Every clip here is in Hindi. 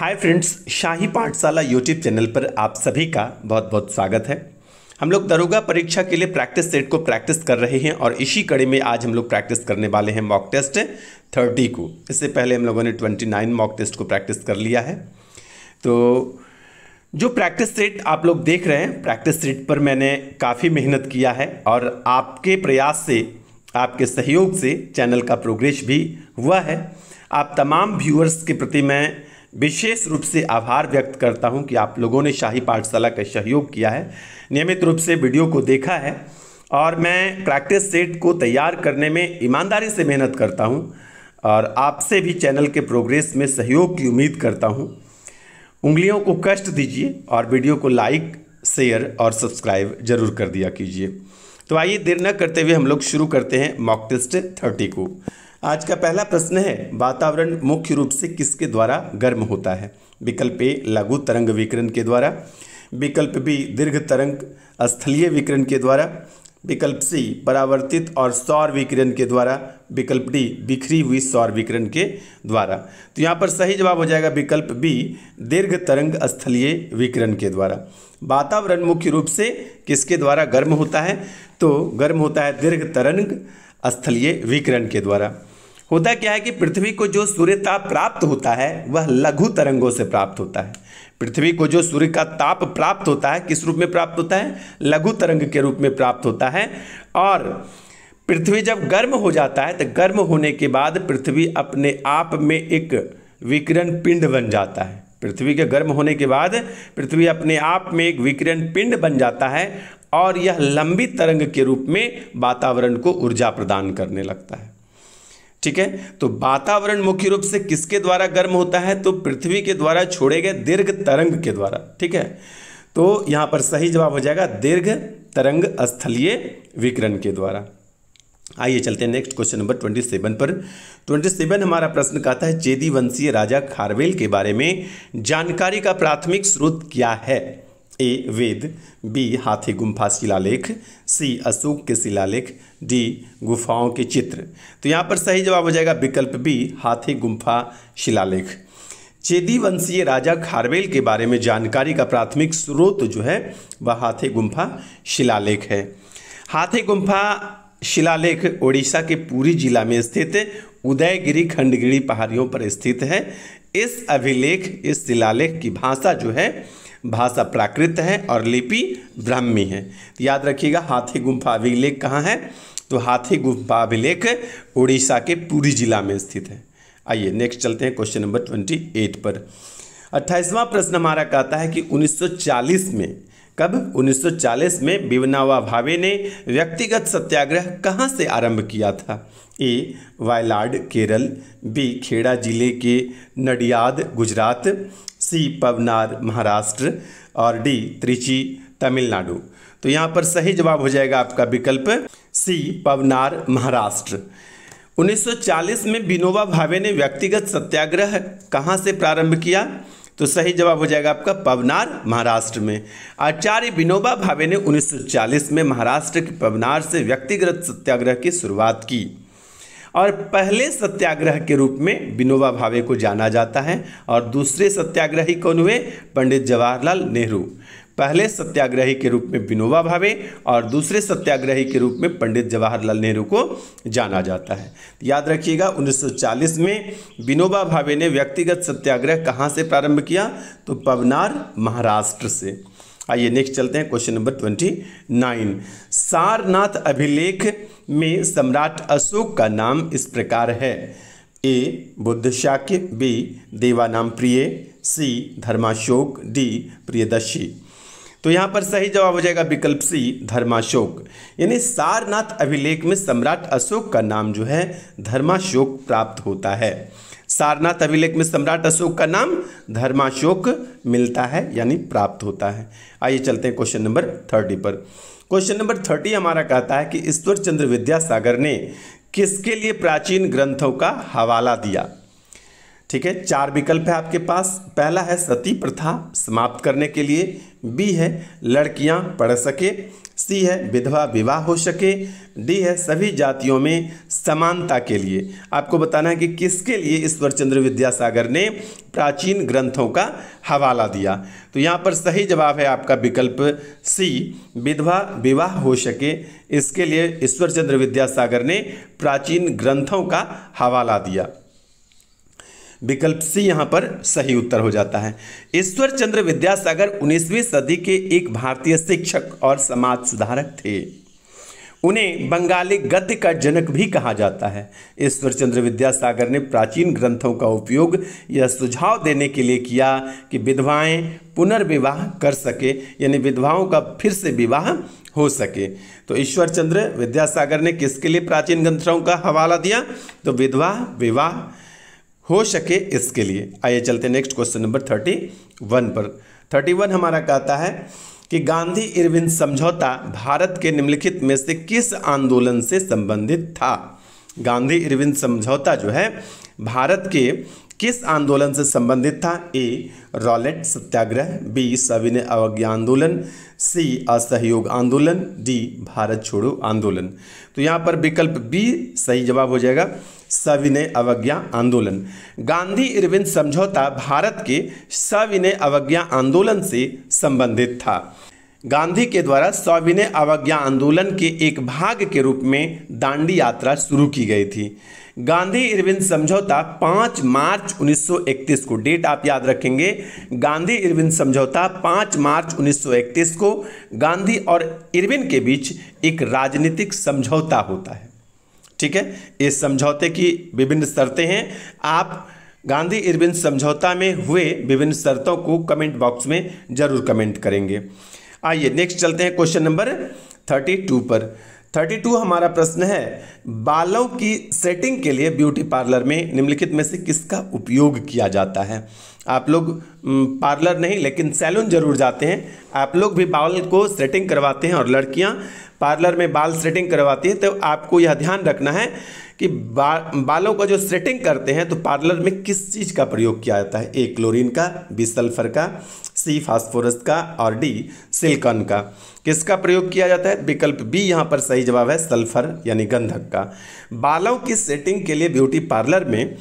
हाय फ्रेंड्स शाही पाठशाला यूट्यूब चैनल पर आप सभी का बहुत बहुत स्वागत है हम लोग दरोगा परीक्षा के लिए प्रैक्टिस सेट को प्रैक्टिस कर रहे हैं और इसी कड़ी में आज हम लोग प्रैक्टिस करने वाले हैं मॉक टेस्ट थर्टी को इससे पहले हम लोगों ने ट्वेंटी नाइन मॉक टेस्ट को प्रैक्टिस कर लिया है तो जो प्रैक्टिस सेट आप लोग देख रहे हैं प्रैक्टिस सेट पर मैंने काफ़ी मेहनत किया है और आपके प्रयास से आपके सहयोग से चैनल का प्रोग्रेस भी हुआ है आप तमाम व्यूअर्स के प्रति मैं विशेष रूप से आभार व्यक्त करता हूं कि आप लोगों ने शाही पाठशाला का सहयोग किया है नियमित रूप से वीडियो को देखा है और मैं प्रैक्टिस सेट को तैयार करने में ईमानदारी से मेहनत करता हूँ और आपसे भी चैनल के प्रोग्रेस में सहयोग की उम्मीद करता हूँ उंगलियों को कष्ट दीजिए और वीडियो को लाइक शेयर और सब्सक्राइब जरूर कर दिया कीजिए तो आइए देर न करते हुए हम लोग शुरू करते हैं मॉक टेस्ट थर्टी को आज का पहला प्रश्न है वातावरण मुख्य रूप से किसके द्वारा गर्म होता है विकल्प ए लघु तरंग विकिरण के द्वारा विकल्प बी दीर्घ तरंग स्थलीय विकिरण के द्वारा विकल्प सी परावर्तित और सौर विकिरण के द्वारा विकल्प डी बिखरी हुई सौर विकिरण के द्वारा तो यहाँ पर सही जवाब हो जाएगा विकल्प बी दीर्घ तरंग स्थलीय विकिरण के द्वारा वातावरण मुख्य रूप से किसके द्वारा गर्म होता है तो गर्म होता है दीर्घ तरंग स्थलीय विकिरण के द्वारा होता क्या है कि पृथ्वी को जो सूर्य ताप प्राप्त होता है वह लघु तरंगों से प्राप्त होता है पृथ्वी को जो सूर्य का ताप प्राप्त होता है किस रूप में प्राप्त होता है लघु तरंग के रूप में प्राप्त होता है और पृथ्वी जब गर्म हो जाता है तो गर्म होने के बाद पृथ्वी अपने आप में एक विकिरण पिंड बन जाता है पृथ्वी के गर्म होने के बाद पृथ्वी अपने आप में एक विकिरण पिंड बन जाता है और यह लंबी तरंग के रूप में वातावरण को ऊर्जा प्रदान करने लगता है ठीक है तो वातावरण मुख्य रूप से किसके द्वारा गर्म होता है तो पृथ्वी के द्वारा छोड़े गए दीर्घ तरंग के द्वारा ठीक है तो यहां पर सही जवाब हो जाएगा दीर्घ तरंग स्थलीय विकरण के द्वारा आइए चलते हैं next question number twenty seven पर ट्वेंटी सेवन हमारा प्रश्न कहता है चेदी वंशीय राजा खारवेल के बारे में जानकारी का प्राथमिक स्रोत क्या है ए वेद बी हाथी गुम्फा शिलालेख सी अशोक के शिलालेख डी गुफाओं के चित्र तो यहाँ पर सही जवाब हो जाएगा विकल्प बी हाथी गुम्फा शिलालेख चेदी वंशीय राजा खारवेल के बारे में जानकारी का प्राथमिक स्रोत जो है वह हाथी गुम्फा शिलालेख है हाथी गुम्फा शिलालेख ओडिशा के पूरी जिला में स्थित उदयगिरी खंडगिरी पहाड़ियों पर स्थित है इस अभिलेख इस शिलालेख की भाषा जो है भाषा प्राकृत है और लिपि ब्राह्मी है तो याद रखिएगा हाथी गुम्फा अभिलेख कहाँ है तो हाथी गुम्फा अभिलेख उड़ीसा के पूरी जिला में स्थित है आइए नेक्स्ट चलते हैं क्वेश्चन नंबर ट्वेंटी एट पर अट्ठाईसवां प्रश्न हमारा कहता है कि 1940 में कब 1940 में बिवनावा भावे ने व्यक्तिगत सत्याग्रह कहाँ से आरंभ किया था ए वायलाड केरल बी खेड़ा जिले के नडियाद गुजरात सी पवनार महाराष्ट्र और डी त्रिची तमिलनाडु तो यहाँ पर सही जवाब हो जाएगा आपका विकल्प सी पवनार महाराष्ट्र 1940 में विनोबा भावे ने व्यक्तिगत सत्याग्रह कहाँ से प्रारंभ किया तो सही जवाब हो जाएगा आपका पवनार महाराष्ट्र में आचार्य विनोबा भावे ने 1940 में महाराष्ट्र के पवनार से व्यक्तिगत सत्याग्रह की शुरुआत की और पहले सत्याग्रह के रूप में विनोबा भावे को जाना जाता है और दूसरे सत्याग्रही कौन हुए पंडित जवाहरलाल नेहरू पहले सत्याग्रही के रूप में विनोबा भावे और दूसरे सत्याग्रही के रूप में पंडित जवाहरलाल नेहरू को जाना जाता है याद रखिएगा 1940 में विनोबा भावे ने व्यक्तिगत सत्याग्रह कहाँ से प्रारंभ किया तो पवनार महाराष्ट्र से आइए नेक्स्ट चलते हैं question number twenty nine Sarnath अभिलेख में सम्राट अशोक का नाम इस प्रकार है A Buddha Shakya B Devanam Priya C धर्माशोक D Priyadarshi तो यहाँ पर सही जवाब हो जाएगा विकल्प सी धर्माशोक यानी सारनाथ अभिलेख में सम्राट अशोक का नाम जो है धर्माशोक प्राप्त होता है सारनाथ अभिलेख में सम्राट अशोक का नाम धर्माशोक मिलता है यानी प्राप्त होता है आइए चलते हैं क्वेश्चन नंबर थर्टी पर क्वेश्चन नंबर थर्टी हमारा कहता है कि ईश्वर चंद्र विद्यासागर ने किसके लिए प्राचीन ग्रंथों का हवाला दिया ठीक है चार विकल्प है आपके पास पहला है सती प्रथा समाप्त करने के लिए बी है लड़कियां पढ़ सके सी है विधवा विवाह हो सके डी है सभी जातियों में समानता के लिए आपको बताना है कि किसके लिए ईश्वर चंद्र विद्यासागर ने प्राचीन ग्रंथों का हवाला दिया तो यहाँ पर सही जवाब है आपका विकल्प सी विधवा विवाह हो सके इसके लिए ईश्वर चंद्र विद्यासागर ने प्राचीन ग्रंथों का हवाला दिया विकल्प सी यहाँ पर सही उत्तर हो जाता है ईश्वर चंद्र विद्यासागर 19वीं सदी के एक भारतीय शिक्षक और समाज सुधारक थे उन्हें बंगाली गद्य का जनक भी कहा जाता है ईश्वर चंद्र विद्यासागर ने प्राचीन ग्रंथों का उपयोग यह सुझाव देने के लिए किया कि विधवाएं पुनर्विवाह कर सके यानी विधवाओं का फिर से विवाह हो सके तो ईश्वर चंद्र विद्यासागर ने किसके लिए प्राचीन ग्रंथों का हवाला दिया तो विधवा विवाह हो सके इसके लिए आइए चलते next question number thirty one पर थर्टी वन हमारा कहता है कि गांधी इरविन समझौता भारत के निम्नलिखित में से किस आंदोलन से संबंधित था गांधी इरविन समझौता जो है भारत के किस आंदोलन से संबंधित था ए रॉलेट सत्याग्रह बी सविनय अवज्ञा आंदोलन सी असहयोग आंदोलन डी भारत छोड़ो आंदोलन तो यहाँ पर विकल्प बी सही जवाब हो जाएगा सविनय अवज्ञा आंदोलन गांधी इरविन समझौता भारत के सविनय अवज्ञा आंदोलन से संबंधित था गांधी के द्वारा सविनय अवज्ञा आंदोलन के एक भाग के रूप में दांडी यात्रा शुरू की गई थी गांधी इरविन समझौता 5 मार्च 1931 को डेट आप याद रखेंगे गांधी इरविन समझौता 5 मार्च 1931 को गांधी और इरविन के बीच एक राजनीतिक समझौता होता है ठीक है इस समझौते की विभिन्न शर्तें हैं आप गांधी इरविन समझौता में हुए विभिन्न शर्तों को कमेंट बॉक्स में जरूर कमेंट करेंगे आइए नेक्स्ट चलते हैं क्वेश्चन नंबर थर्टी टू पर थर्टी टू हमारा प्रश्न है बालों की सेटिंग के लिए ब्यूटी पार्लर में निम्नलिखित में से किसका उपयोग किया जाता है आप लोग पार्लर नहीं लेकिन सैलून जरूर जाते हैं आप लोग भी बाल को सेटिंग करवाते हैं और लड़कियां पार्लर में बाल सेटिंग करवाती है तो आपको यह ध्यान रखना है कि बा, बालों का जो सेटिंग करते हैं तो पार्लर में किस चीज़ का प्रयोग किया जाता है ए क्लोरीन का बी सल्फर का सी फास्फोरस का और डी सिलिकॉन का किसका प्रयोग किया जाता है विकल्प बी यहाँ पर सही जवाब है सल्फर यानी गंधक का बालों की सेटिंग के लिए ब्यूटी पार्लर में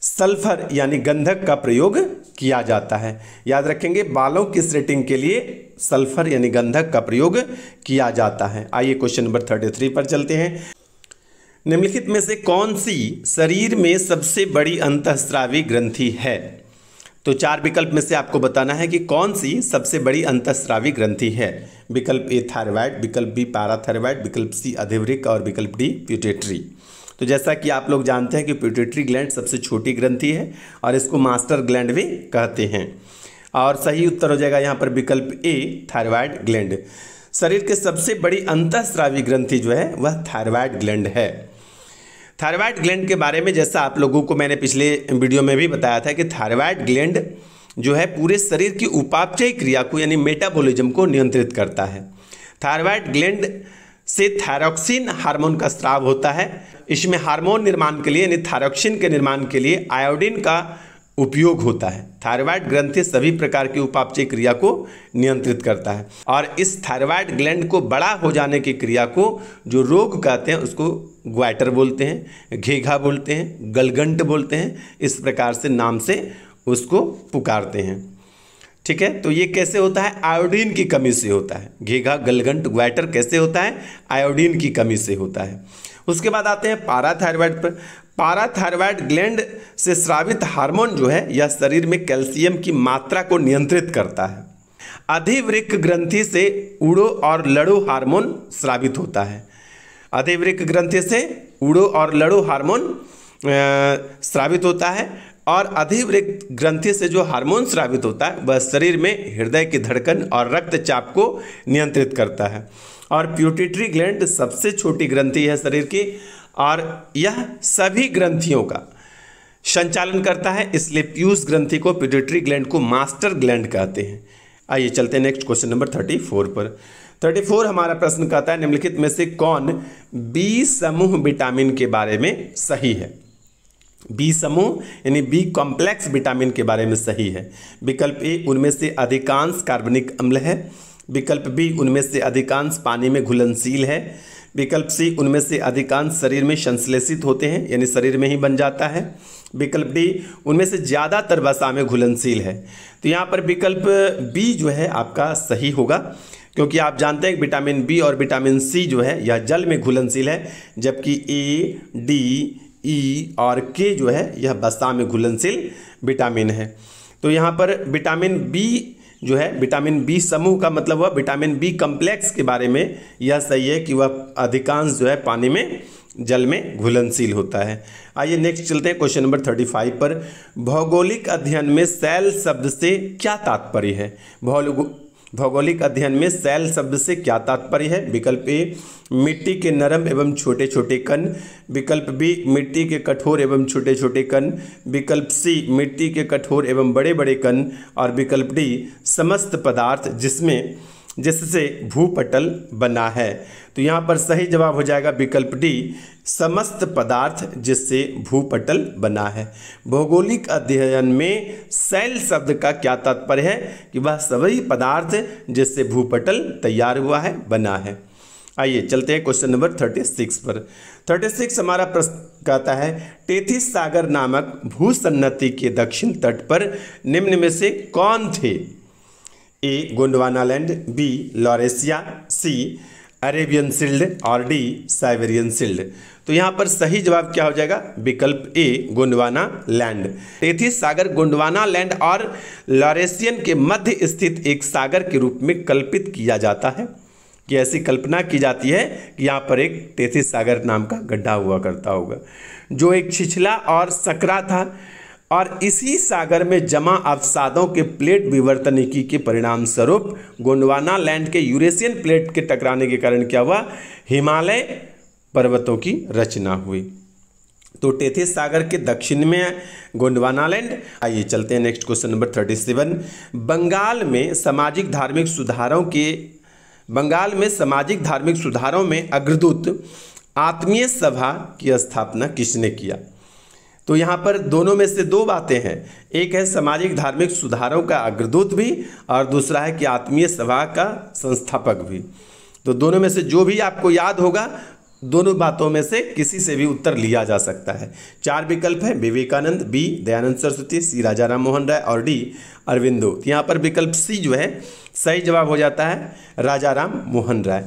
सल्फर यानी गंधक का प्रयोग किया जाता है याद रखेंगे बालों की सेटिंग के लिए सल्फर यानी गंधक का प्रयोग किया जाता है आइए क्वेश्चन नंबर थर्टी थ्री पर चलते हैं निम्नलिखित में से कौन सी शरीर में सबसे बड़ी अंतस्रावी ग्रंथि है तो चार विकल्प में से आपको बताना है कि कौन सी सबसे बड़ी अंतस्रावी ग्रंथि है विकल्प ए थायरॉयड विकल्प बी पैराथायरॉयड विकल्प सी अधिवृक और विकल्प डी प्यूटेटरी तो जैसा कि आप लोग जानते हैं कि प्यूटेटरी ग्लैंड सबसे छोटी ग्रंथि है और इसको मास्टर ग्लैंड भी कहते हैं और सही उत्तर हो जाएगा यहाँ पर विकल्प ए थायरॉयड ग्लैंड शरीर के सबसे बड़ी अंतःस्रावी ग्रंथि जो है वह थायरॉयड ग्लैंड है थायरॉयड ग्लैंड के बारे में जैसा आप लोगों को मैंने पिछले वीडियो में भी बताया था कि थायरॉयड ग्लैंड जो है पूरे शरीर की उपापचय क्रिया को यानी मेटाबॉलिज्म को नियंत्रित करता है थायरॉयड ग्लैंड से थायरॉक्सिन हार्मोन का स्राव होता है इसमें हार्मोन निर्माण के लिए यानी थायरोक्सिन के निर्माण के लिए आयोडीन का उपयोग होता है थायरॉयड ग्रंथि सभी प्रकार की उपापचय क्रिया को नियंत्रित करता है और इस थायरॉयड ग्लैंड को बड़ा हो जाने की क्रिया को जो रोग कहते हैं उसको ग्वाइटर बोलते हैं घेघा बोलते हैं गलगंट बोलते हैं इस प्रकार से नाम से उसको पुकारते हैं ठीक है तो ये कैसे होता है आयोडीन की कमी से होता है घेघा गलगंट ग्वाइटर कैसे होता है आयोडीन की कमी से होता है उसके बाद आते हैं पाराथायरॉयड पर पाराथायरॉयड ग्लैंड से स्रावित हार्मोन जो है यह शरीर में कैल्शियम की मात्रा को नियंत्रित करता है अधिवृक्क ग्रंथि से उड़ो और लड़ो हार्मोन स्रावित होता है अधिवृक्क ग्रंथि से उड़ो और लड़ो हार्मोन स्रावित होता है और अधिवृक्क ग्रंथि से जो हार्मोन स्रावित होता है वह शरीर में हृदय की धड़कन और रक्तचाप को नियंत्रित करता है और प्यूटिट्री ग्लैंड सबसे छोटी ग्रंथि है शरीर की और यह सभी ग्रंथियों का संचालन करता है इसलिए प्यूस ग्रंथि को प्यूटिट्री ग्लैंड को मास्टर ग्लैंड कहते हैं आइए चलते हैं next question number thirty four पर थर्टी फोर हमारा प्रश्न कहता है निम्नलिखित में से कौन बी समूह विटामिन के बारे में सही है बी समूह यानी बी कॉम्प्लेक्स विटामिन के बारे में सही है विकल्प ए उनमें से अधिकांश कार्बनिक अम्ल है विकल्प बी उनमें से अधिकांश पानी में घुलनशील है विकल्प सी उनमें से अधिकांश शरीर में संश्लेषित होते हैं यानी शरीर में ही बन जाता है विकल्प डी उनमें से ज़्यादातर वसा में घुलनशील है तो यहाँ पर विकल्प बी जो है आपका सही होगा क्योंकि आप जानते हैं कि विटामिन बी और विटामिन सी जो है यह जल में घुलनशील है जबकि ए डी ई और के जो है यह वसा में घुलनशील विटामिन है तो यहाँ पर विटामिन बी जो है विटामिन बी समूह का मतलब हुआ विटामिन बी कम्प्लेक्स के बारे में यह सही है कि वह अधिकांश जो है पानी में जल में घुलनशील होता है आइए नेक्स्ट चलते हैं क्वेश्चन नंबर थर्टी फाइव पर भौगोलिक अध्ययन में सेल शब्द से क्या तात्पर्य है भौगोलिक अध्ययन में सैल शब्द से क्या तात्पर्य है विकल्प ए मिट्टी के नरम एवं छोटे छोटे कण विकल्प बी मिट्टी के कठोर एवं छोटे छोटे कण विकल्प सी मिट्टी के कठोर एवं बड़े बड़े कण और विकल्प डी समस्त पदार्थ जिसमें जिससे भूपटल बना है तो यहाँ पर सही जवाब हो जाएगा विकल्प डी समस्त पदार्थ जिससे भूपटल बना है भौगोलिक अध्ययन में सैल शब्द का क्या तात्पर्य है कि वह सभी पदार्थ जिससे भूपटल तैयार हुआ है बना है आइए चलते हैं क्वेश्चन नंबर थर्टी सिक्स पर थर्टी सिक्स हमारा प्रश्न कहता है टेथिस सागर नामक भूसन्नति के दक्षिण तट पर निम्न में से कौन थे A Gondwana land B Laurasia C Arabian shield और डी साइबेरियन सील्ड तो यहाँ पर सही जवाब क्या हो जाएगा विकल्प ए गोंडवाना लैंड तेथिस सागर गोंडवाना लैंड और लॉरेसियन के मध्य स्थित एक सागर के रूप में कल्पित किया जाता है कि ऐसी कल्पना की जाती है कि यहाँ पर एक तेथिस सागर नाम का गड्ढा हुआ करता होगा जो एक छिछला और सकरा था और इसी सागर में जमा अवसादों के प्लेट विवर्तनिकी के परिणाम स्वरूप गोंडवाना लैंड के यूरेशियन प्लेट के टकराने के कारण क्या हुआ हिमालय पर्वतों की रचना हुई तो टेथे सागर के दक्षिण में गोंडवाना लैंड आइए चलते हैं next question number thirty seven Bengal में सामाजिक धार्मिक सुधारों के बंगाल में सामाजिक धार्मिक सुधारों में अग्रदूत आत्मीय सभा की स्थापना किसने किया तो यहाँ पर दोनों में से दो बातें हैं एक है सामाजिक धार्मिक सुधारों का अग्रदूत भी और दूसरा है कि आत्मीय सभा का संस्थापक भी तो दोनों में से जो भी आपको याद होगा दोनों बातों में से किसी से भी उत्तर लिया जा सकता है चार विकल्प हैं विवेकानंद बी दयानंद सरस्वती सी राजा राम मोहन राय और डी अरविंदो तो यहाँ पर विकल्प सी जो है सही जवाब हो जाता है राजा राम मोहन राय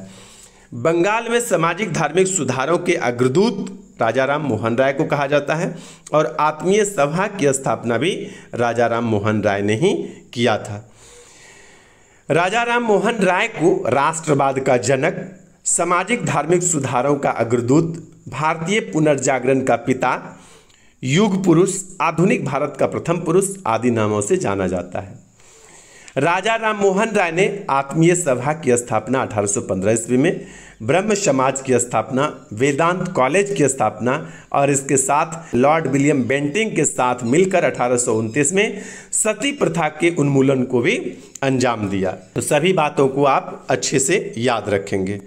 बंगाल में सामाजिक धार्मिक सुधारों के अग्रदूत राजा राम मोहन राय को कहा जाता है और आत्मीय सभा की स्थापना भी राजा राम मोहन राय ने ही किया था राजा राम मोहन राय को राष्ट्रवाद का जनक सामाजिक धार्मिक सुधारों का अग्रदूत भारतीय पुनर्जागरण का पिता युग पुरुष आधुनिक भारत का प्रथम पुरुष आदि नामों से जाना जाता है राजा राम मोहन राय ने आत्मीय सभा की स्थापना 1815 ईस्वी में ब्रह्म समाज की स्थापना वेदांत कॉलेज की स्थापना और इसके साथ लॉर्ड विलियम बेंटिंग के साथ मिलकर अठारह में सती प्रथा के उन्मूलन को भी अंजाम दिया तो सभी बातों को आप अच्छे से याद रखेंगे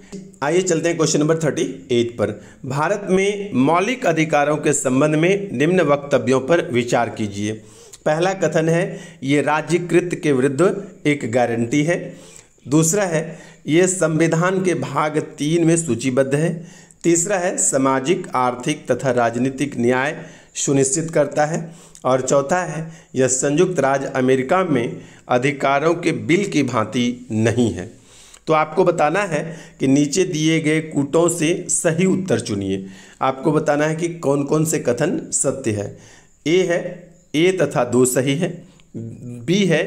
आइए चलते हैं क्वेश्चन नंबर थर्टी एट पर भारत में मौलिक अधिकारों के संबंध में निम्न वक्तव्यों पर विचार कीजिए पहला कथन है ये राज्यकृत के विरुद्ध एक गारंटी है दूसरा है ये संविधान के भाग तीन में सूचीबद्ध है तीसरा है सामाजिक आर्थिक तथा राजनीतिक न्याय सुनिश्चित करता है और चौथा है यह संयुक्त राज्य अमेरिका में अधिकारों के बिल की भांति नहीं है तो आपको बताना है कि नीचे दिए गए कूटों से सही उत्तर चुनिए आपको बताना है कि कौन कौन से कथन सत्य है ए है ए तथा दो सही है बी है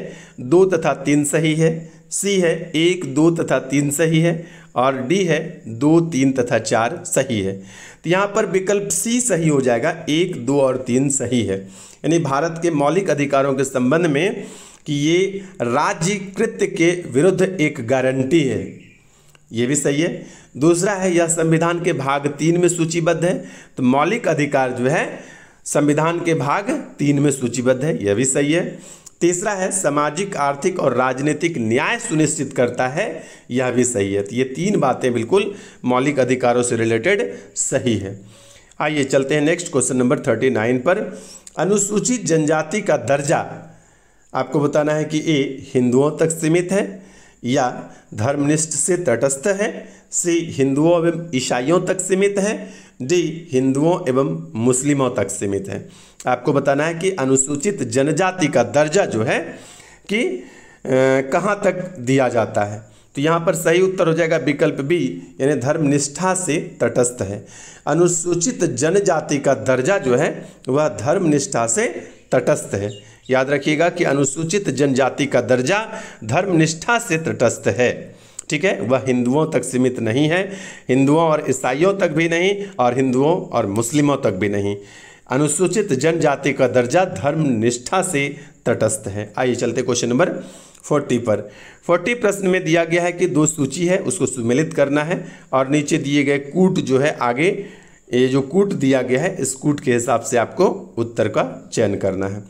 दो तथा तीन सही है सी है एक दो तथा तीन सही है और डी है दो तीन तथा चार सही है तो यहाँ पर विकल्प सी सही हो जाएगा एक दो और तीन सही है यानी भारत के मौलिक अधिकारों के संबंध में कि ये राज्य कृत्य के विरुद्ध एक गारंटी है ये भी सही है दूसरा है यह संविधान के भाग तीन में सूचीबद्ध है तो मौलिक अधिकार जो है संविधान के भाग तीन में सूचीबद्ध है यह भी सही है तीसरा है सामाजिक आर्थिक और राजनीतिक न्याय सुनिश्चित करता है यह भी सही है तो ये तीन बातें बिल्कुल मौलिक अधिकारों से रिलेटेड सही है आइए चलते हैं next question number thirty nine पर अनुसूचित जनजाति का दर्जा आपको बताना है कि ए हिंदुओं तक सीमित है या धर्मनिष्ठ से तटस्थ है सी हिंदुओं एवं ईसाइयों तक सीमित है जी हिंदुओं एवं मुस्लिमों तक सीमित है आपको बताना है कि अनुसूचित जनजाति का दर्जा जो है कि कहाँ तक दिया जाता है तो यहाँ पर सही उत्तर हो जाएगा विकल्प बी यानी धर्मनिष्ठा से तटस्थ है अनुसूचित जनजाति का दर्जा जो है वह धर्मनिष्ठा से तटस्थ है याद रखिएगा कि अनुसूचित जनजाति का दर्जा धर्मनिष्ठा से तटस्थ है ठीक है वह हिंदुओं तक सीमित नहीं है हिंदुओं और ईसाइयों तक भी नहीं और हिंदुओं और मुस्लिमों तक भी नहीं अनुसूचित जनजाति का दर्जा धर्म निष्ठा से तटस्थ है आइए चलते क्वेश्चन नंबर फोर्टी पर फोर्टी प्रश्न में दिया गया है कि दो सूची है उसको सुमिलित करना है और नीचे दिए गए कूट जो है आगे ये जो कूट दिया गया है इस कूट के हिसाब से आपको उत्तर का चयन करना है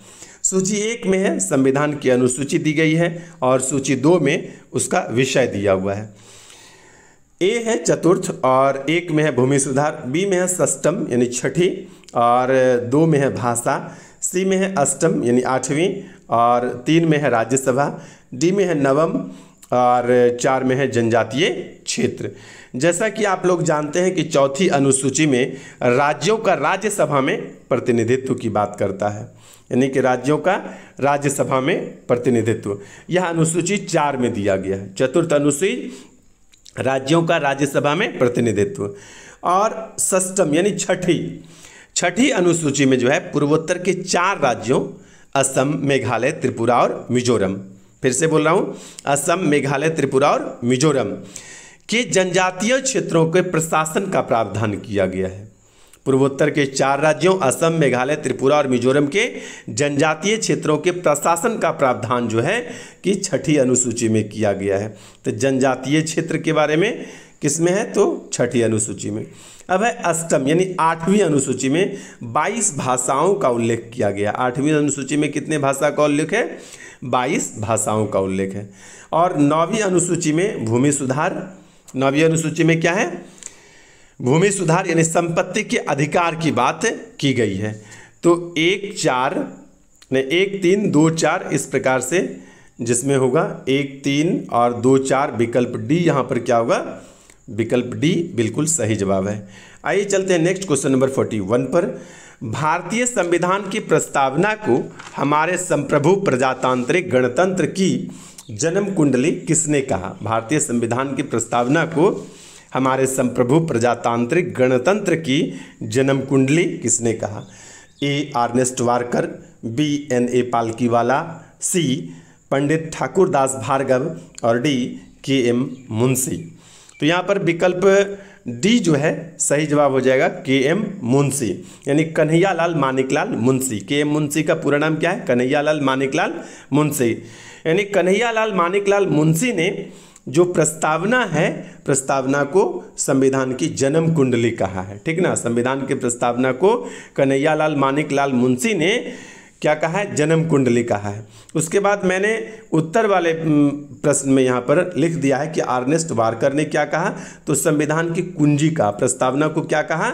सूची एक में है संविधान की अनुसूची दी गई है और सूची दो में उसका विषय दिया हुआ है ए है चतुर्थ और एक में है भूमि सुधार बी में है सष्टम यानी छठी और दो में है भाषा सी में है अष्टम यानी आठवीं और तीन में है राज्यसभा डी में है नवम और चार में है जनजातीय क्षेत्र जैसा कि आप लोग जानते हैं कि चौथी अनुसूची में राज्यों का राज्यसभा में प्रतिनिधित्व की बात करता है यानी कि राज्यों का राज्यसभा में प्रतिनिधित्व यह अनुसूची चार में दिया गया है चतुर्थ अनुसूची राज्यों का राज्यसभा में प्रतिनिधित्व और सष्टम यानी छठी छठी अनुसूची में जो है पूर्वोत्तर के चार राज्यों असम मेघालय त्रिपुरा और मिजोरम फिर से बोल रहा हूँ असम मेघालय त्रिपुरा और मिजोरम के जनजातीय क्षेत्रों के प्रशासन का प्रावधान किया गया है पूर्वोत्तर के चार राज्यों असम मेघालय त्रिपुरा और मिजोरम के जनजातीय क्षेत्रों के प्रशासन का प्रावधान जो है कि छठी अनुसूची में किया गया है तो जनजातीय क्षेत्र के बारे में किस में है तो छठी अनुसूची में अब है अष्टम यानी आठवीं अनुसूची में 22 भाषाओं का उल्लेख किया गया आठवीं अनुसूची में कितने भाषा का उल्लेख है बाईस भाषाओं का उल्लेख है और नौवीं अनुसूची में भूमि सुधार नौवीं अनुसूची में क्या है भूमि सुधार यानी संपत्ति के अधिकार की बात की गई है तो एक चार ने एक तीन दो चार इस प्रकार से जिसमें होगा एक तीन और दो चार विकल्प डी यहाँ पर क्या होगा विकल्प डी बिल्कुल सही जवाब है आइए चलते हैं next question number forty one पर भारतीय संविधान की प्रस्तावना को हमारे संप्रभु प्रजातांत्रिक गणतंत्र की जन्म कुंडली किसने कहा भारतीय संविधान की प्रस्तावना को हमारे संप्रभु प्रजातांत्रिक गणतंत्र की जन्म कुंडली किसने कहा A Ernest Barker B N A Palkhivala C Pandit Thakurdas Bhargava और डी के एम मुंशी तो यहाँ पर विकल्प डी जो है सही जवाब हो जाएगा के एम मुंशी यानी कन्हैयालाल मानिकलाल मुंशी के एम मुंशी का पूरा नाम क्या है कन्हैयालाल मानिकलाल मुंशी यानी कन्हैयालाल मानिकलाल मुंशी ने जो प्रस्तावना है प्रस्तावना को संविधान की जन्म कुंडली कहा है ठीक ना संविधान की प्रस्तावना को कन्हैया लाल मानिक लाल मुंशी ने क्या कहा है जन्म कुंडली कहा है उसके बाद मैंने उत्तर वाले प्रश्न में यहाँ पर लिख दिया है कि आर्नेस्ट वारकर ने क्या कहा तो संविधान की कुंजी कहा प्रस्तावना को क्या कहा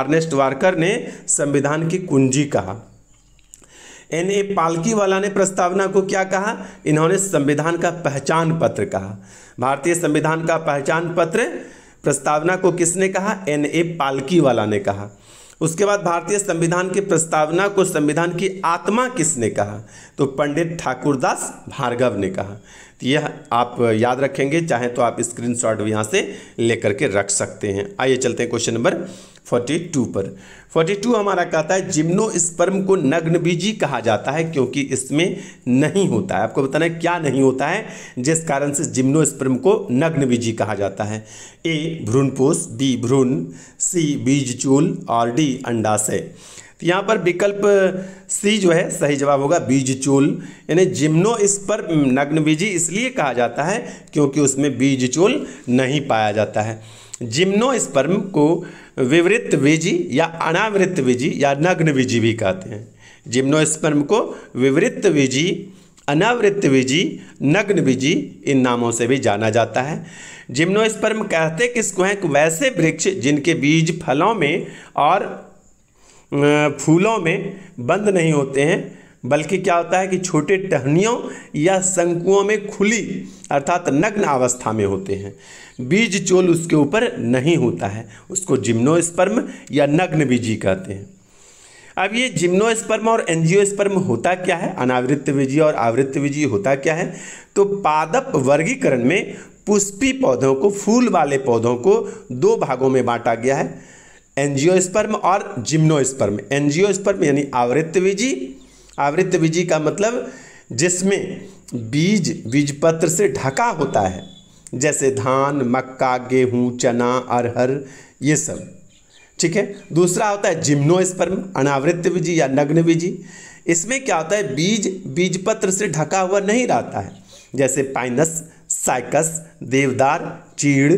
आर्नेस्ट वारकर ने संविधान की कुंजी कहा एन ए पालकी वाला ने प्रस्तावना को क्या कहा इन्होंने संविधान का पहचान पत्र कहा भारतीय संविधान का पहचान पत्र प्रस्तावना को किसने कहा एन ए पालकी वाला ने कहा उसके बाद भारतीय संविधान की प्रस्तावना को संविधान की आत्मा किसने कहा तो पंडित ठाकुरदास भार्गव ने कहा तो यह आप याद रखेंगे चाहे तो आप स्क्रीनशॉट शॉट यहाँ से लेकर के रख सकते हैं आइए चलते हैं क्वेश्चन नंबर फोर्टी टू पर फोर्टी टू हमारा कहता है जिम्नो स्पर्म को नग्न बीजी कहा जाता है क्योंकि इसमें नहीं होता है आपको बताना है क्या नहीं होता है जिस कारण से जिम्नो स्पर्म को नग्न बीजी कहा जाता है ए भ्रूणपोष बी भ्रूण सी बीज चूल और डी अंडाशय तो यहाँ पर विकल्प सी जो है सही जवाब होगा बीज चूल यानी जिम्नो इस पर नग्न बीजी इसलिए कहा जाता है क्योंकि उसमें बीज चूल नहीं पाया जाता है जिम्नो स्पर्म को विवृत्त बीजी या अनावृत बीजी या नग्न बीजी भी कहते हैं जिम्नोस्पर्म को विवृत्त बीजी अनावृत्त बीजी नग्न बीजी इन नामों से भी जाना जाता है जिम्नोस्पर्म कहते किसको हैं वैसे वृक्ष जिनके बीज फलों में और फूलों में बंद नहीं होते हैं बल्कि क्या होता है कि छोटे टहनियों या शंकुओं में खुली अर्थात नग्न अवस्था में होते हैं बीज चोल उसके ऊपर नहीं होता है उसको जिम्नोस्पर्म या नग्न बीजी कहते हैं अब ये जिम्नोस्पर्म और एनजियोस्पर्म होता क्या है अनावृत बीजी और आवृत्त बीजी होता क्या है तो पादप वर्गीकरण में पुष्पी पौधों को फूल वाले पौधों को दो भागों में बांटा गया है एनजियोस्पर्म और जिम्नोस्पर्म एनजियोस्पर्म यानी आवृत्त बीजी आवृत बीजी का मतलब जिसमें बीज बीजपत्र से ढका होता है जैसे धान मक्का गेहूँ चना अरहर ये सब ठीक है दूसरा होता है जिम्नोस्पर्म अनावृत बीजी या नग्न बीजी इसमें क्या होता है बीज बीजपत्र से ढका हुआ नहीं रहता है जैसे पाइनस साइकस देवदार चीड़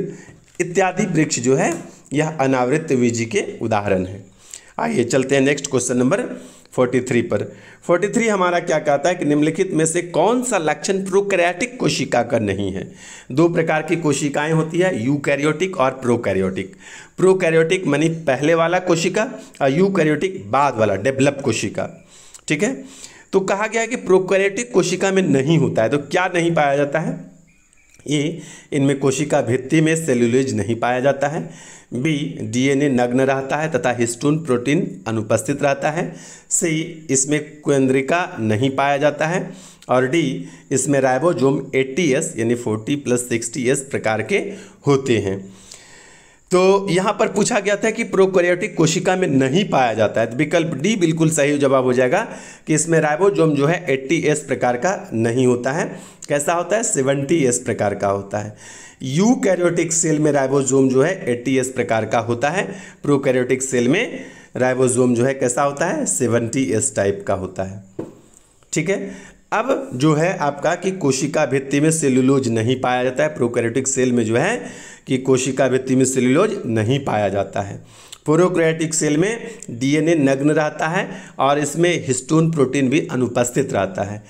इत्यादि वृक्ष जो है यह अनावृत बीजी के उदाहरण है आइए चलते हैं नेक्स्ट क्वेश्चन नंबर 43 पर 43 हमारा क्या कहता है कि निम्नलिखित में से कौन सा लक्षण प्रोकैरियोटिक कोशिका का नहीं है दो प्रकार की कोशिकाएं होती है यूकैरियोटिक और प्रोकैरियोटिक प्रोकैरियोटिक मनी पहले वाला कोशिका और यूकैरियोटिक बाद वाला डेवलप कोशिका ठीक है तो कहा गया है कि प्रोकैरियोटिक कोशिका में नहीं होता है तो क्या नहीं पाया जाता है ई इनमें कोशिका भित्ति में सेलुलेज नहीं पाया जाता है बी डीएनए नग्न रहता है तथा हिस्टोन प्रोटीन अनुपस्थित रहता है सी इसमें केंद्रिका नहीं पाया जाता है और डी इसमें राइबोजोम 80s यानी 40 प्लस 60s प्रकार के होते हैं तो यहाँ पर पूछा गया था कि प्रोकैरियोटिक कोशिका में नहीं पाया जाता है विकल्प डी बिल्कुल सही जवाब हो जाएगा कि इसमें राइबोजोम जो है 80s प्रकार का नहीं होता है कैसा होता है 70s प्रकार का होता है यू कैरियोटिक सेल में राइबोजोम जो है 80s प्रकार का होता है प्रोकैरियोटिक सेल में राइबोजोम जो है कैसा होता है एस टाइप का होता है ठीक है अब जो है आपका कि कोशिका भित्ति में सेल्युलोज नहीं पाया जाता है प्रोकैरियोटिक सेल में जो है कि कोशिका भित्ति में सेल्युलोज नहीं पाया जाता है प्रोकैरियोटिक सेल में डीएनए नग्न रहता है और इसमें हिस्टोन प्रोटीन भी अनुपस्थित रहता है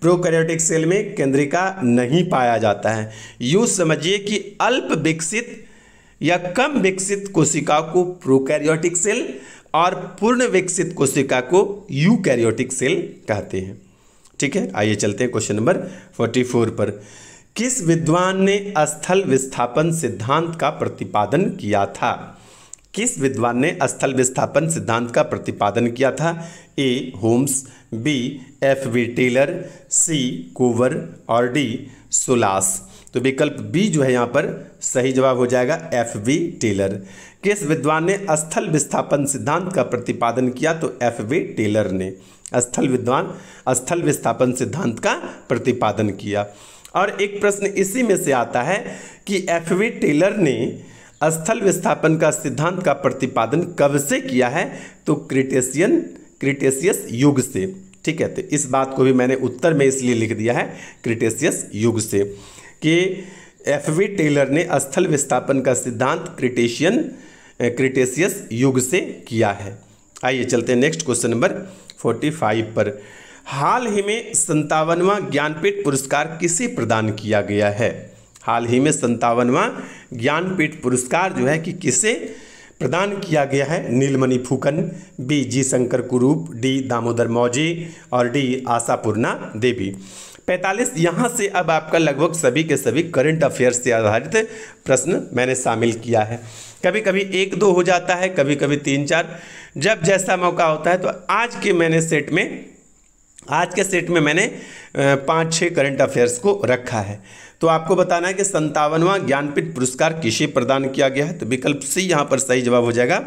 प्रोकैरियोटिक सेल में केंद्रिका नहीं पाया जाता है यूँ समझिए कि अल्प विकसित या कम विकसित कोशिका को प्रोकैरियोटिक सेल और पूर्ण विकसित कोशिका को यूकैरियोटिक सेल कहते हैं ठीक है आइए चलते हैं क्वेश्चन नंबर फोर्टी फोर पर किस विद्वान ने स्थल विस्थापन सिद्धांत का प्रतिपादन किया था किस विद्वान ने स्थल विस्थापन सिद्धांत का प्रतिपादन किया था A Holmes B F V Taylor C Kober और डी सुलास तो विकल्प बी जो है यहाँ पर सही जवाब हो जाएगा एफ वी टेलर किस विद्वान ने स्थल विस्थापन सिद्धांत का प्रतिपादन किया तो एफ वी टेलर ने स्थल विद्वान स्थल विस्थापन सिद्धांत का प्रतिपादन किया और एक प्रश्न इसी में से आता है कि एफ वी टेलर ने स्थल विस्थापन का सिद्धांत का प्रतिपादन कब से किया है तो क्रिटेशियन क्रिटेशियस युग से ठीक है तो इस बात को भी मैंने उत्तर में इसलिए लिख दिया है क्रिटेशियस युग से कि एफ वी टेलर ने स्थल विस्थापन का सिद्धांत क्रिटेशियन क्रिटेशियस युग से किया है आइए चलते हैं next question number forty five पर हाल ही में संतावनवा ज्ञानपीठ पुरस्कार किसे प्रदान किया गया है हाल ही में संतावनवा ज्ञानपीठ पुरस्कार जो है कि किसे प्रदान किया गया है नीलमणि फूकन बी जी शंकर कुरूप डी दामोदर मौजी और डी आशापूर्णा देवी पैंतालीस यहाँ से अब आपका लगभग सभी के सभी करंट अफेयर्स से आधारित प्रश्न मैंने शामिल किया है कभी कभी एक दो हो जाता है कभी कभी तीन चार जब जैसा मौका होता है तो आज के मैंने सेट में आज के सेट में मैंने पाँच छः करंट अफेयर्स को रखा है तो आपको बताना है कि संतावनवा ज्ञानपीठ पुरस्कार किसे प्रदान किया गया है तो विकल्प सी यहाँ पर सही जवाब हो जाएगा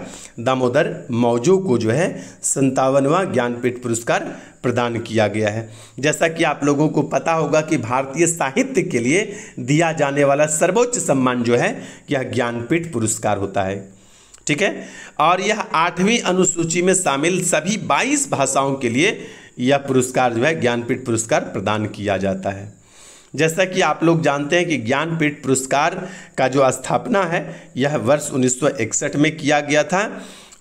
दामोदर मौजू को जो है संतावनवा ज्ञानपीठ पुरस्कार प्रदान किया गया है जैसा कि आप लोगों को पता होगा कि भारतीय साहित्य के लिए दिया जाने वाला सर्वोच्च सम्मान जो है यह ज्ञानपीठ पुरस्कार होता है ठीक है और यह आठवीं अनुसूची में शामिल सभी 22 भाषाओं के लिए यह पुरस्कार जो है ज्ञानपीठ पुरस्कार प्रदान किया जाता है जैसा कि आप लोग जानते हैं कि ज्ञानपीठ पुरस्कार का जो स्थापना है यह वर्ष 1961 में किया गया था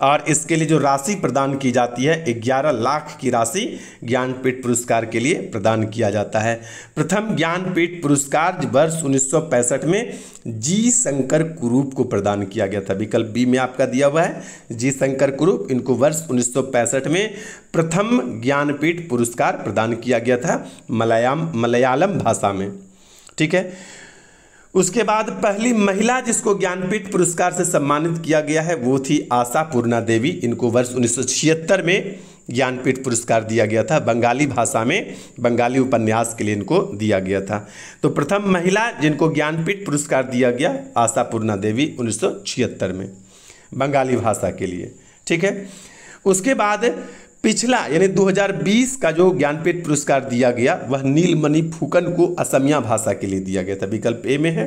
और इसके लिए जो राशि प्रदान की जाती है ग्यारह लाख की राशि ज्ञानपीठ पुरस्कार के लिए प्रदान किया जाता है प्रथम ज्ञानपीठ पुरस्कार वर्ष उन्नीस में जी शंकर कुरूप को प्रदान किया गया था विकल्प बी में आपका दिया हुआ है जी शंकर कुरूप इनको वर्ष उन्नीस में प्रथम ज्ञानपीठ पुरस्कार प्रदान किया गया था मलयाम मलयालम भाषा में ठीक है उसके बाद पहली महिला जिसको ज्ञानपीठ पुरस्कार से सम्मानित किया गया है वो थी आशा पूर्णा देवी इनको वर्ष उन्नीस में ज्ञानपीठ पुरस्कार दिया गया था बंगाली भाषा में बंगाली उपन्यास के लिए इनको दिया गया था तो प्रथम महिला जिनको ज्ञानपीठ पुरस्कार दिया गया आशा पूर्णा देवी उन्नीस में बंगाली भाषा के लिए ठीक है उसके बाद पिछला यानी 2020 का जो ज्ञानपीठ पुरस्कार दिया गया वह नीलमणि फुकन को असमिया भाषा के लिए दिया गया था विकल्प ए में है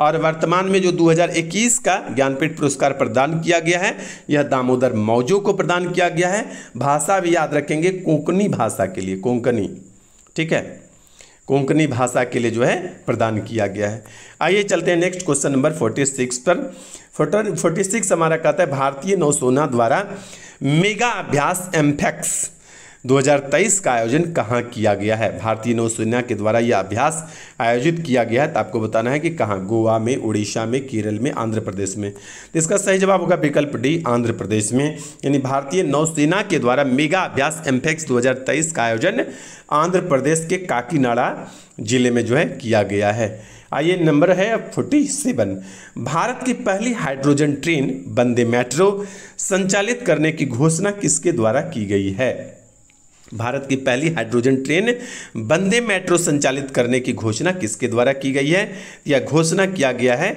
और वर्तमान में जो 2021 का ज्ञानपीठ पुरस्कार प्रदान किया गया है यह दामोदर मौजो को प्रदान किया गया है भाषा भी याद रखेंगे कोंकणी भाषा के लिए कोंकणी ठीक है कोंकणी भाषा के लिए जो है प्रदान किया गया है आइए चलते हैं next question number forty six पर फोर्टी सिक्स हमारा कहता है भारतीय नौसेना द्वारा मेगा अभ्यास एम्फेक्स 2023 का आयोजन कहाँ किया गया है भारतीय नौसेना के द्वारा यह अभ्यास आयोजित किया गया है तो आपको बताना है कि कहाँ गोवा में उड़ीसा में केरल में आंध्र प्रदेश में तो इसका सही जवाब होगा विकल्प डी आंध्र प्रदेश में यानी भारतीय नौसेना के द्वारा मेगा अभ्यास एम्फेक्स 2023 का आयोजन आंध्र प्रदेश के काकीनाड़ा जिले में जो है किया गया है आइए हाँ, नंबर है अब फोर्टी सेवन भारत की पहली हाइड्रोजन ट्रेन बंदे मेट्रो संचालित करने की घोषणा किसके द्वारा की गई है भारत की पहली हाइड्रोजन ट्रेन बंदे मेट्रो संचालित करने की घोषणा किसके द्वारा की गई है या घोषणा किया गया है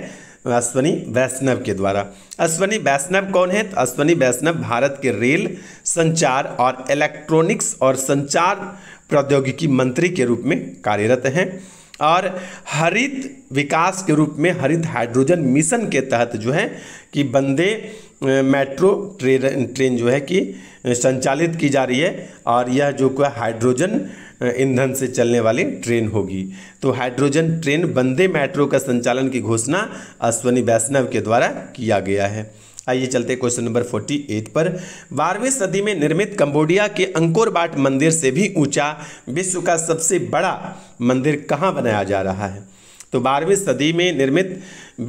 अश्वनी वैष्णव के द्वारा अश्वनी वैष्णव कौन है तो अश्वनी वैष्णव भारत के रेल संचार और इलेक्ट्रॉनिक्स और संचार प्रौद्योगिकी मंत्री के रूप में कार्यरत हैं और हरित विकास के रूप में हरित हाइड्रोजन मिशन के तहत जो है कि बंदे मेट्रो ट्रेन ट्रेन जो है कि संचालित की जा रही है और यह जो को हाइड्रोजन ईंधन से चलने वाली ट्रेन होगी तो हाइड्रोजन ट्रेन बंदे मेट्रो का संचालन की घोषणा अश्वनी वैष्णव के द्वारा किया गया है आइए चलते क्वेश्चन नंबर फोर्टी एट पर बारहवीं सदी में निर्मित कंबोडिया के अंकोरबाट मंदिर से भी ऊंचा विश्व का सबसे बड़ा मंदिर कहाँ बनाया जा रहा है तो बारहवीं सदी में निर्मित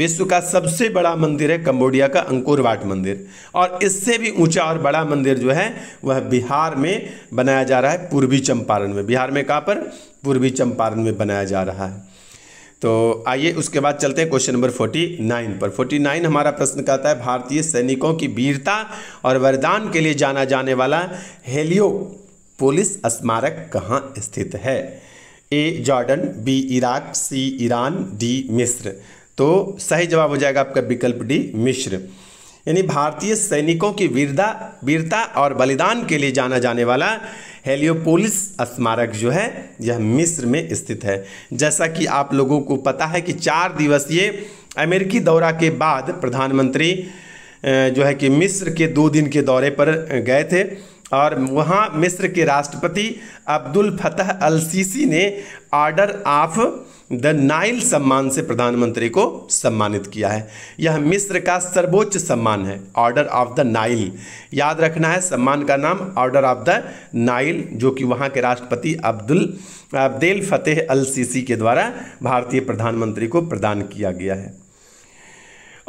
विश्व का सबसे बड़ा मंदिर है कंबोडिया का अंकोरवाट मंदिर और इससे भी ऊंचा और बड़ा मंदिर जो है वह बिहार में बनाया जा रहा है पूर्वी चंपारण में बिहार में कहाँ पर पूर्वी चंपारण में बनाया जा रहा है तो आइए उसके बाद चलते हैं क्वेश्चन नंबर फोर्टी नाइन पर फोर्टी नाइन हमारा प्रश्न कहता है भारतीय सैनिकों की वीरता और वरदान के लिए जाना जाने वाला हेलियो पुलिस स्मारक कहाँ स्थित है A Jordan B Iraq C Iran D मिस्र तो सही जवाब हो जाएगा आपका विकल्प डी मिश्र यानी भारतीय सैनिकों की वीरता वीरता और बलिदान के लिए जाना जाने वाला हेलियोपोलिस स्मारक जो है यह मिस्र में स्थित है जैसा कि आप लोगों को पता है कि चार दिवसीय अमेरिकी दौरा के बाद प्रधानमंत्री जो है कि मिस्र के दो दिन के दौरे पर गए थे और वहाँ मिस्र के राष्ट्रपति अब्दुल फतह अल सीसी ने आर्डर ऑफ द नाइल सम्मान से प्रधानमंत्री को सम्मानित किया है यह मिस्र का सर्वोच्च सम्मान है ऑर्डर ऑफ द नाइल याद रखना है सम्मान का नाम ऑर्डर ऑफ द नाइल जो कि वहाँ के राष्ट्रपति Abdul Abdel Fattah al Sisi के द्वारा भारतीय प्रधानमंत्री को प्रदान किया गया है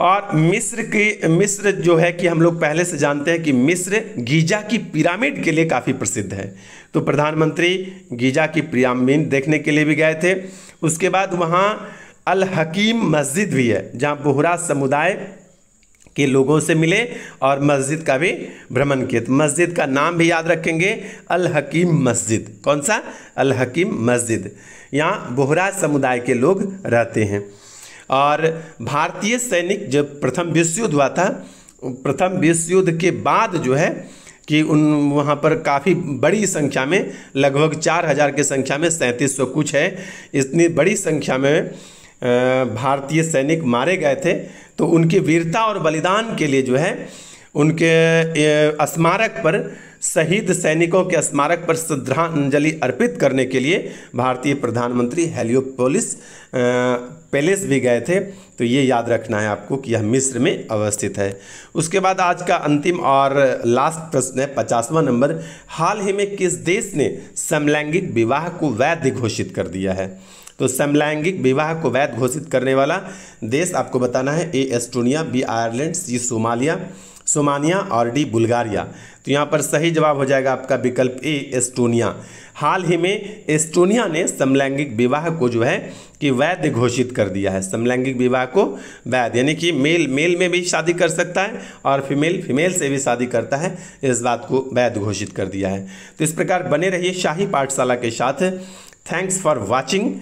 और मिस्र की मिस्र जो है कि हम लोग पहले से जानते हैं कि मिस्र गीजा की पिरामिड के लिए काफ़ी प्रसिद्ध है तो प्रधानमंत्री गीजा की पिरामिड देखने के लिए भी गए थे उसके बाद वहाँ अल हकीम मस्जिद भी है जहाँ बोहरा समुदाय के लोगों से मिले और मस्जिद का भी भ्रमण किए तो मस्जिद का नाम भी याद रखेंगे अल हकीम मस्जिद कौन सा अल हकीम मस्जिद यहाँ बोहरा समुदाय के लोग रहते हैं और भारतीय सैनिक जब प्रथम विश्व युद्ध हुआ था प्रथम विश्व युद्ध के बाद जो है कि उन वहाँ पर काफ़ी बड़ी संख्या में लगभग चार हज़ार की संख्या में सैंतीस सौ कुछ है इतनी बड़ी संख्या में भारतीय सैनिक मारे गए थे तो उनकी वीरता और बलिदान के लिए जो है उनके स्मारक पर शहीद सैनिकों के स्मारक पर श्रद्धांजलि अर्पित करने के लिए भारतीय प्रधानमंत्री हेलियोपोलिस पैलेस भी गए थे तो ये याद रखना है आपको कि यह मिस्र में अवस्थित है उसके बाद आज का अंतिम और लास्ट प्रश्न है पचासवां नंबर हाल ही में किस देश ने समलैंगिक विवाह को वैध घोषित कर दिया है तो समलैंगिक विवाह को वैध घोषित करने वाला देश आपको बताना है A Estonia B Ireland C Somalia Somania और डी बुल्गारिया तो यहाँ पर सही जवाब हो जाएगा आपका विकल्प ए एस्टोनिया हाल ही में एस्टोनिया ने समलैंगिक विवाह को जो है कि वैध घोषित कर दिया है समलैंगिक विवाह को वैध यानी कि मेल मेल में भी शादी कर सकता है और फीमेल फीमेल से भी शादी करता है इस बात को वैध घोषित कर दिया है तो इस प्रकार बने रहिए शाही पाठशाला के साथ थैंक्स फॉर वॉचिंग